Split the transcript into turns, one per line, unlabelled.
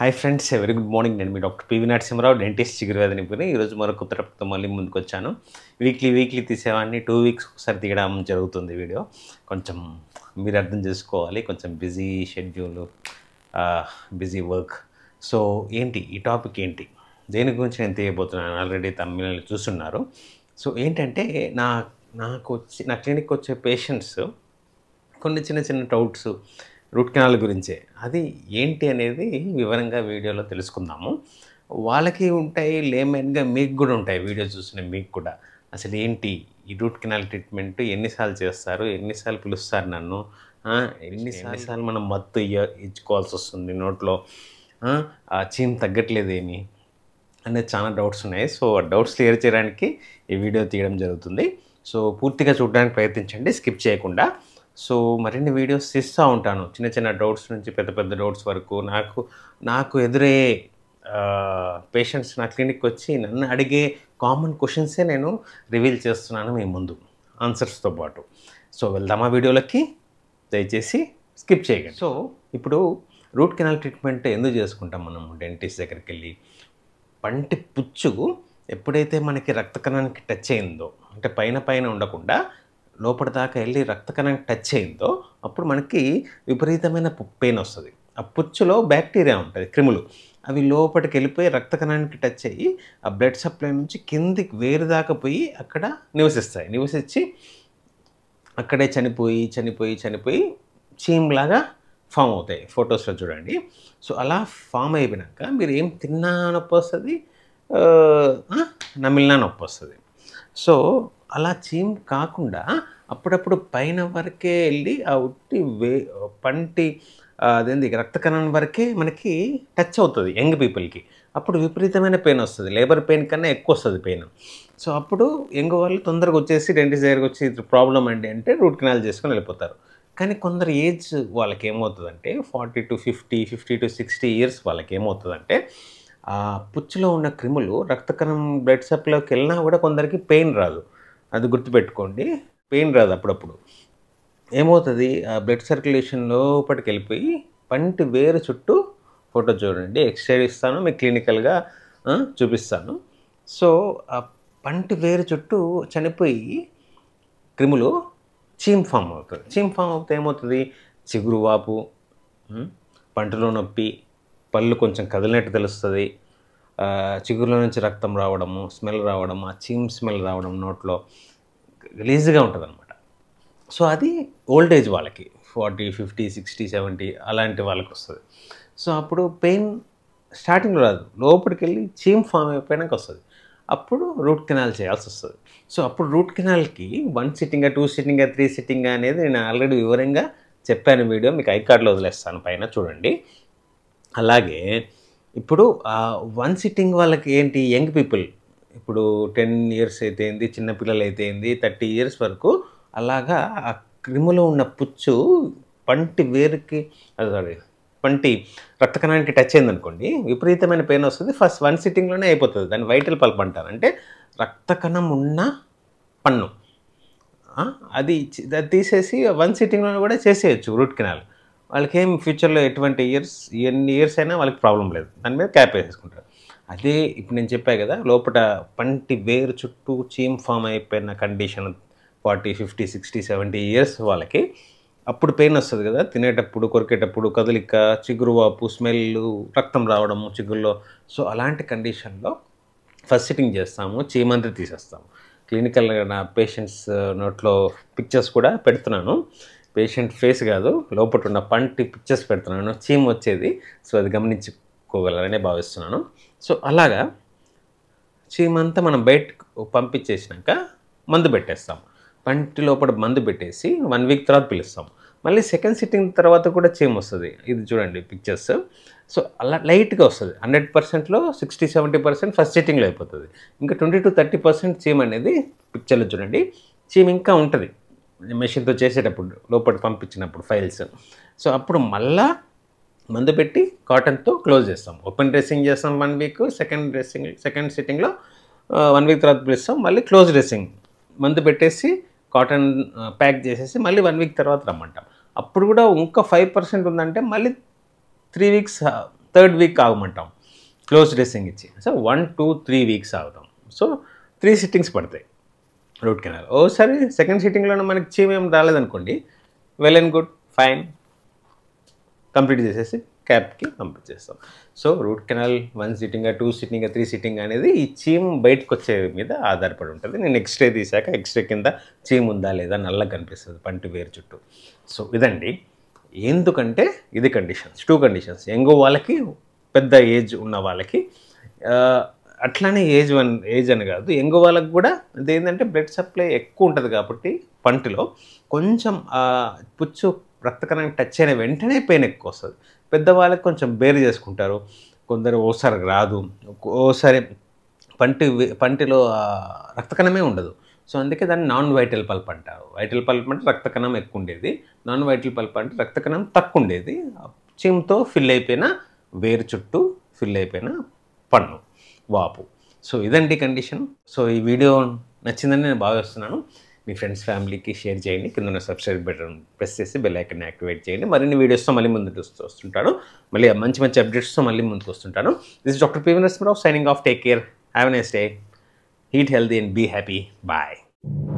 hi friends very good morning నేను మీ doctor PV Narasimharao dentist చిగురువేద నిపుణి ఈరోజు మరొక కొత్త మళ్ళీ ముందుకు వచ్చాను వీక్లీ వీక్లీ తీసేవాడిని టూ వీక్స్ ఒకసారి తీయడం జరుగుతుంది వీడియో కొంచెం మీరు అర్థం చేసుకోవాలి కొంచెం busy schedule busy work so ఏంటి ఈ టాపిక్ ఏంటి దేని గురించి నేను తీయబోతున్నాను ఆల్రెడీ తమ్మిళ్ళని చూస్తున్నారు సో ఏంటంటే నా నాకు వచ్చి నా క్లినిక్కి వచ్చే పేషెంట్స్ కొన్ని చిన్న చిన్న డౌట్స్ రూట్ కెనాల్ గురించే అది ఏంటి అనేది వివరంగా వీడియోలో తెలుసుకుందాము వాళ్ళకి ఉంటాయి లేమైన్గా మీకు కూడా ఉంటాయి వీడియో చూసిన మీకు కూడా అసలు ఏంటి ఈ రూట్ కెనాల్ ట్రీట్మెంట్ ఎన్నిసార్లు చేస్తారు ఎన్నిసార్లు పిలుస్తారు నన్ను ఎన్నిసార్లు మనం మత్తు ఇచ్చుకోవాల్సి వస్తుంది నోట్లో ఆ చీమ్ తగ్గట్లేదేమి అనేది చాలా డౌట్స్ ఉన్నాయి సో ఆ డౌట్స్ క్లియర్ చేయడానికి ఈ వీడియో తీయడం జరుగుతుంది సో పూర్తిగా చూడడానికి ప్రయత్నించండి స్కిప్ చేయకుండా సో మరిన్ని వీడియోస్ ఇస్తూ ఉంటాను చిన్న చిన్న డౌట్స్ నుంచి పెద్ద పెద్ద డౌట్స్ వరకు నాకు నాకు ఎదురయ్యే పేషెంట్స్ నా క్లినిక్ వచ్చి నన్ను అడిగే కామన్ క్వశ్చన్సే నేను రివీల్ చేస్తున్నాను మీ ముందు ఆన్సర్స్తో పాటు సో వెళ్దామా వీడియోలకి దయచేసి స్కిప్ చేయకండి సో ఇప్పుడు రూట్ కెనాల్ ట్రీట్మెంట్ ఎందుకు చేసుకుంటాం మనం డెంటిస్ట్ దగ్గరికి వెళ్ళి పంటి పుచ్చు ఎప్పుడైతే మనకి రక్త కణానికి టచ్ అయిందో అంటే పైన పైన ఉండకుండా లోపల దాకా వెళ్ళి రక్త కణం టచ్ అయిందో అప్పుడు మనకి విపరీతమైన పెయిన్ వస్తుంది ఆ పుచ్చులో బ్యాక్టీరియా ఉంటుంది క్రిములు అవి లోపలికి వెళ్ళిపోయి రక్త కణానికి టచ్ అయ్యి ఆ బ్లడ్ సప్లై నుంచి కిందికి వేరు దాకా పోయి అక్కడ నివసిస్తాయి నివసించి అక్కడే చనిపోయి చనిపోయి చనిపోయి చీమ్లాగా ఫామ్ అవుతాయి ఫొటోస్లో చూడండి సో అలా ఫామ్ అయిపోయినాక మీరు ఏం తిన్నా నొప్పి వస్తుంది నమిలినా నొప్పి వస్తుంది సో అలా చీమ్ కాకుండా అప్పుడప్పుడు పైన వరకే వెళ్ళి ఆ ఉట్టి వే పంటి అదేంది రక్తకణం వరకే మనకి టచ్ అవుతుంది యంగ్ పీపుల్కి అప్పుడు విపరీతమైన పెయిన్ వస్తుంది లేబర్ పెయిన్ కన్నా ఎక్కువ వస్తుంది పెయిన్ సో అప్పుడు యంగ్ వాళ్ళు తొందరగా వచ్చేసి డెంటిస్ట్ దగ్గరకు వచ్చి ప్రాబ్లం అండి అంటే రూట్ కెనాల్ చేసుకొని వెళ్ళిపోతారు కానీ కొందరు ఏజ్ వాళ్ళకి ఏమవుతుందంటే forty to fifty fifty to sixty years వాళ్ళకి ఏమవుతుందంటే ఆ పుచ్చులో ఉన్న క్రిములు రక్తకణం బ్లడ్ సప్లైకి వెళ్ళినా కూడా కొందరికి పెయిన్ రాదు అది గుర్తుపెట్టుకోండి పెయిన్ రాదు అప్పుడప్పుడు ఏమవుతుంది ఆ బ్లడ్ సర్క్యులేషన్ లోపలికి వెళ్ళిపోయి పంటి వేరు చుట్టూ ఫోటో చూడండి ఎక్స్రే ఇస్తాను మీకు క్లినికల్గా చూపిస్తాను సో ఆ పంటి వేరు చుట్టూ చనిపోయి క్రిములు చీమ్ ఫామ్ అవుతుంది చీమ్ ఫామ్ అవుతే ఏమవుతుంది చిగురు వాపు పంటలో నొప్పి పళ్ళు కొంచెం కదిలినట్టు తెలుస్తుంది చిగురులో నుంచి రక్తం రావడము స్మెల్ రావడం ఆ చీమ్ స్మెల్ రావడం నోట్లో రిలీజ్గా ఉంటుంది అనమాట సో అది ఓల్డ్ ఏజ్ వాళ్ళకి ఫార్టీ ఫిఫ్టీ సిక్స్టీ సెవెంటీ అలాంటి వాళ్ళకి వస్తుంది సో అప్పుడు పెయిన్ స్టార్టింగ్లో రాదు లోపలికి వెళ్ళి చీమ్ ఫామ్ అయిపోయినాక వస్తుంది అప్పుడు రూట్ కెనాల్ చేయాల్సి వస్తుంది సో అప్పుడు రూట్ కెనాల్కి వన్ సిట్టింగా టూ సిట్టింగా త్రీ సిట్టింగా అనేది నేను ఆల్రెడీ వివరంగా చెప్పాను వీడియో మీకు ఐ కార్డులో వదిలేస్తాను పైన చూడండి అలాగే ఇప్పుడు వన్ సిట్టింగ్ వాళ్ళకి ఏంటి యంగ్ పీపుల్ ఇప్పుడు టెన్ ఇయర్స్ అయితే ఏంది చిన్నపిల్లలు అయితే ఏంది థర్టీ ఇయర్స్ వరకు అలాగా ఆ క్రిములో ఉన్న పుచ్చు పంటి వేరుకి సారీ పంటి రక్త కణానికి టచ్ అయింది అనుకోండి విపరీతమైన పెయిన్ వస్తుంది ఫస్ట్ వన్ సిట్టింగ్లోనే అయిపోతుంది దాన్ని వైటల్ పల్ప్ అంటారు అంటే రక్త కణం ఉన్న పన్ను అది తీసేసి వన్ సిట్టింగ్లో కూడా చేసేయచ్చు రూట్ కెనాల్ వాళ్ళకి ఏం ఫ్యూచర్లో ఎటువంటి ఇయర్స్ ఎన్ని ఇయర్స్ అయినా వాళ్ళకి ప్రాబ్లం లేదు దాని మీద క్యాప్ వేసేసుకుంటారు అదే ఇప్పుడు నేను చెప్పాను కదా లోపల పంటి వేరు చుట్టూ చీమ్ ఫామ్ అయిపోయిన condition forty fifty sixty seventy years వాళ్ళకి అప్పుడు పెయిన్ వస్తుంది కదా తినేటప్పుడు కొరికేటప్పుడు కదలిక చిగురువాపు స్మెల్ రక్తం రావడము చిగురులో సో అలాంటి కండిషన్లో ఫస్ట్ సిట్టింగ్ చేస్తాము చీమంతి తీసేస్తాము క్లినికల్ నా పేషెంట్స్ uh, నోట్లో పిక్చర్స్ కూడా పెడుతున్నాను పేషెంట్ ఫేస్ కాదు లోపల ఉన్న పంటి పిక్చర్స్ పెడుతున్నాను చీమ్ వచ్చేది సో అది గమనించుకోగలరనే భావిస్తున్నాను సో అలాగా చీమ్ అంతా మనం బయటకు పంపించేసినాక మందు పెట్టేస్తాం పంటి లోపల మందు పెట్టేసి వన్ వీక్ తర్వాత పిలుస్తాం మళ్ళీ సెకండ్ సిట్టింగ్ తర్వాత కూడా చీమ్ వస్తుంది ఇది చూడండి పిక్చర్స్ సో అలా లైట్గా వస్తుంది హండ్రెడ్ పర్సెంట్లో సిక్స్టీ సెవెంటీ పర్సెంట్ ఫస్ట్ సిట్టింగ్లో అయిపోతుంది ఇంకా ట్వంటీ టు థర్టీ పర్సెంట్ చీమ్ అనేది పిక్చర్లో చూడండి చీమ్ ఇంకా ఉంటుంది మెషిన్తో చేసేటప్పుడు లోపలికి పంపించినప్పుడు ఫైల్స్ సో అప్పుడు మళ్ళా మందు పెట్టి కాటన్తో క్లోజ్ చేస్తాం ఓపెన్ డ్రెస్సింగ్ చేస్తాం one week second dressing second సిట్టింగ్లో వన్ వీక్ తర్వాత పిలుస్తాం మళ్ళీ క్లోజ్ డ్రెస్సింగ్ మందు పెట్టేసి కాటన్ ప్యాక్ చేసేసి మళ్ళీ వన్ వీక్ తర్వాత రమ్మంటాం అప్పుడు కూడా ఇంకా ఫైవ్ పర్సెంట్ ఉందంటే మళ్ళీ త్రీ వీక్స్ థర్డ్ వీక్ ఆగమంటాం క్లోజ్ డ్రెస్సింగ్ ఇచ్చి so one two three weeks ఆగుతాం సో త్రీ సిట్టింగ్స్ పడతాయి రూట్ కెనాల్ ఓ సరే సెకండ్ సిట్టింగ్లోనే మనకి చీమ్ ఏం రాలేదనుకోండి well and good fine complete చేసేసి క్యాప్కి కంప్లీట్ చేస్తాం so root canal one sitting two sitting three sitting అనేది ఈ చీమ్ బయటకు వచ్చే మీద ఆధారపడి ఉంటుంది నేను ఎక్స్రే తీసాక ఎక్స్రే కింద చీమ్ ఉందా లేదా నల్లగా కనిపిస్తుంది పంటి వేరు చుట్టూ సో ఇదండి ఎందుకంటే ఇది కండిషన్స్ టూ కండిషన్స్ ఎంగో వాళ్ళకి పెద్ద ఏజ్ ఉన్న వాళ్ళకి అట్లానే ఏజ్ వన్ ఏజ్ అని కాదు యంగ్ వాళ్ళకు కూడా ఏంటంటే బ్లడ్ సప్లై ఎక్కువ ఉంటుంది కాబట్టి పంటిలో కొంచెం పుచ్చు రక్తకణానికి టచ్ అయిన వెంటనే పెయిన్ ఎక్కువ వస్తుంది పెద్దవాళ్ళకి కొంచెం బేరు చేసుకుంటారు కొందరు ఓసారి రాదు ఓసారి పంటి పంటిలో రక్తకణమే ఉండదు సో అందుకే దాన్ని నాన్ వైటల్ పల్ప్ అంటారు వైటల్ పల్ప్ అంటే రక్తకణం ఎక్కువ ఉండేది నాన్ వైటల్ పల్ప్ అంటే రక్తకణం తక్కువ ఉండేది చీమ్తో ఫిల్ అయిపోయిన వేరు చుట్టూ ఫిల్ అయిపోయిన పన్ను వాపు సో ఇదండి కండిషన్ సో ఈ వీడియో నచ్చిందని నేను భావిస్తున్నాను మీ ఫ్రెండ్స్ ఫ్యామిలీకి షేర్ చేయండి కింద సబ్స్క్రైబ్ బటన్ ప్రెస్ చేసి బెల్ ఐకన్ యాక్టివేట్ చేయండి మరిన్ని వీడియోస్తో మళ్ళీ ముందు వస్తుంటాను మళ్ళీ మంచి మంచి అప్డేట్స్తో మళ్ళీ ముందుకు వస్తుంటాను this doctor PV Narasimharao signing off take care have nice day eat healthy and be happy bye